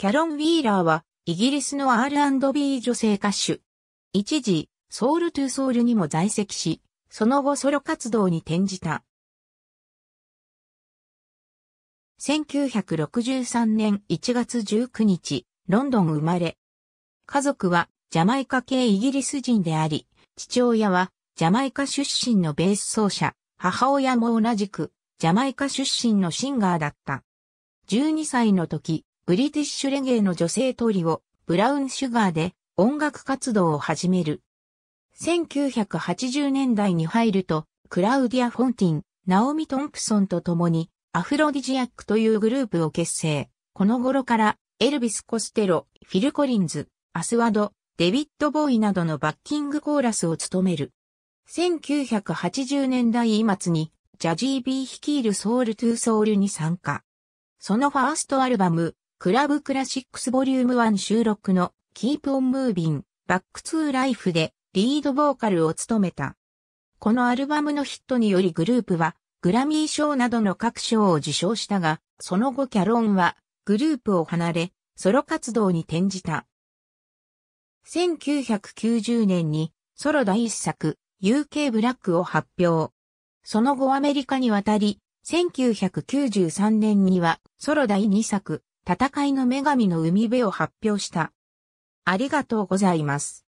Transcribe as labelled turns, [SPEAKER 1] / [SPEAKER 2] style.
[SPEAKER 1] キャロン・ウィーラーは、イギリスの R&B 女性歌手。
[SPEAKER 2] 一時、ソウル・トゥ・ソウルにも在籍し、その後ソロ活動に転じた。
[SPEAKER 3] 1963年1
[SPEAKER 2] 月19日、ロンドン生まれ。家族はジャマイカ系イギリス人であり、父親はジャマイカ出身のベース奏者、母親も同じくジャマイカ出身のシンガーだった。12歳の時、ブリティッシュレゲエの女性トリオ、ブラウンシュガーで音楽活動を始める。1980年代に入ると、クラウディア・フォンティン、ナオミ・トンプソンと共に、アフロディジアックというグループを結成。この頃から、エルビス・コステロ、フィル・コリンズ、アスワド、デビッド・ボーイなどのバッキングコーラスを務める。1980年代末に、ジャジー・ビー率いるソウル・トゥ・ソウルに参加。そのファーストアルバム、クラブクラシックスボリューム1収録の Keep on Moving Back to Life でリードボーカルを務めた。このアルバムのヒットによりグループはグラミー賞などの各賞を受賞したが、その後キャロンはグループを離れソロ活動に転じた。1990年にソロ第一作 UK ブラックを発表。その後アメリカに渡り、1993年にはソロ第2作戦い
[SPEAKER 1] の女神の海辺を発表した。ありがとうございます。